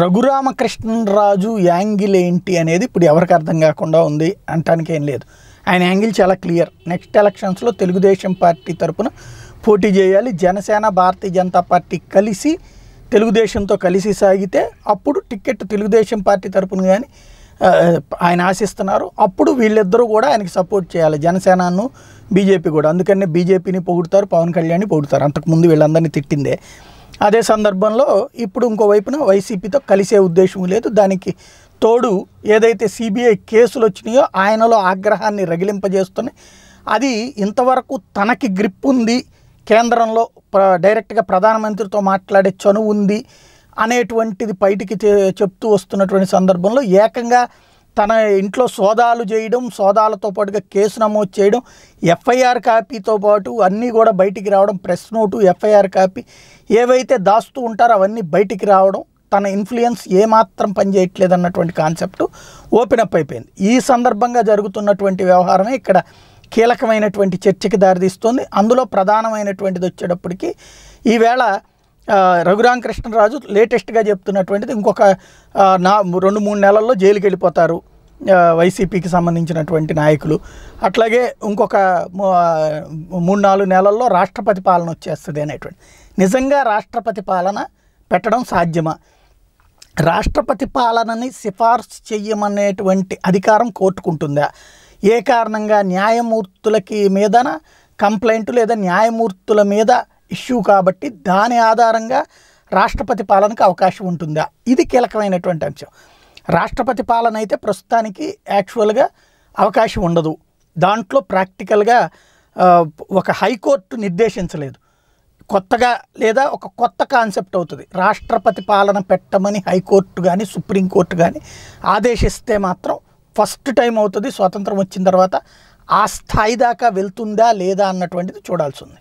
రాజు angle ఏంటి అనేది ఇప్పుడు ఎవరికి అర్థం కాకుండా ఉంది అంటానికి ఏం లేదు ఆయన యాంగిల్ చాలా క్లియర్ నెక్స్ట్ ఎలక్షన్స్లో తెలుగుదేశం పార్టీ తరపున పోటీ చేయాలి జనసేన భారతీయ జనతా పార్టీ కలిసి తెలుగుదేశంతో కలిసి సాగితే అప్పుడు టికెట్ తెలుగుదేశం పార్టీ తరపున కానీ ఆయన ఆశిస్తున్నారు అప్పుడు వీళ్ళిద్దరూ కూడా ఆయనకి సపోర్ట్ చేయాలి జనసేనను బీజేపీ కూడా అందుకనే బీజేపీని పొగుడుతారు పవన్ కళ్యాణ్ని పొగుడుతారు అంతకుముందు వీళ్ళందరినీ తిట్టిందే అదే సందర్భంలో ఇప్పుడు ఇంకోవైపున వైసీపీతో కలిసే ఉద్దేశం లేదు దానికి తోడు ఏదైతే సిబిఐ కేసులు వచ్చినాయో ఆయనలో ఆగ్రహాన్ని రగిలింపజేస్తున్నాయి అది ఇంతవరకు తనకి గ్రిప్ ఉంది కేంద్రంలో ప్ర డైరెక్ట్గా ప్రధానమంత్రితో మాట్లాడే చనువు ఉంది అనేటువంటిది బయటికి చెప్తూ వస్తున్నటువంటి సందర్భంలో ఏకంగా తన ఇంట్లో సోదాలు చేయడం సోదాలతో పాటుగా కేసు నమోదు చేయడం ఎఫ్ఐఆర్ కాపీతో పాటు అన్నీ కూడా బయటికి రావడం ప్రెస్ నోటు ఎఫ్ఐఆర్ కాపీ ఏవైతే దాస్తూ ఉంటారో అవన్నీ బయటికి రావడం తన ఇన్ఫ్లుయెన్స్ ఏమాత్రం పనిచేయట్లేదు అన్నటువంటి కాన్సెప్ట్ ఓపెన్ అప్ అయిపోయింది ఈ సందర్భంగా జరుగుతున్నటువంటి వ్యవహారమే ఇక్కడ కీలకమైనటువంటి చర్చకి దారితీస్తుంది అందులో ప్రధానమైనటువంటిది వచ్చేటప్పటికి ఈవేళ కృష్ణరాజు లేటెస్ట్గా చెప్తున్నటువంటిది ఇంకొక నా రెండు మూడు నెలల్లో జైలుకి వెళ్ళిపోతారు వైసీపీకి సంబంధించినటువంటి నాయకులు అట్లాగే ఇంకొక మూడు నాలుగు నెలల్లో రాష్ట్రపతి పాలన వచ్చేస్తుంది అనేటువంటి నిజంగా రాష్ట్రపతి పాలన పెట్టడం సాధ్యమా రాష్ట్రపతి పాలనని సిఫార్సు చేయమనేటువంటి అధికారం కోర్టుకుంటుందా ఏ కారణంగా న్యాయమూర్తులకి మీదన కంప్లైంట్ లేదా న్యాయమూర్తుల మీద ఇష్యూ కాబట్టి దాని ఆధారంగా రాష్ట్రపతి పాలనకు అవకాశం ఉంటుందా ఇది కీలకమైనటువంటి అంశం రాష్ట్రపతి పాలన అయితే ప్రస్తుతానికి యాక్చువల్గా అవకాశం ఉండదు దాంట్లో ప్రాక్టికల్గా ఒక హైకోర్టు నిర్దేశించలేదు కొత్తగా లేదా ఒక కొత్త కాన్సెప్ట్ అవుతుంది రాష్ట్రపతి పాలన పెట్టమని హైకోర్టు కానీ సుప్రీంకోర్టు కానీ ఆదేశిస్తే మాత్రం ఫస్ట్ టైం అవుతుంది స్వాతంత్రం వచ్చిన తర్వాత ఆ స్థాయి దాకా వెళ్తుందా లేదా అన్నటువంటిది చూడాల్సి ఉంది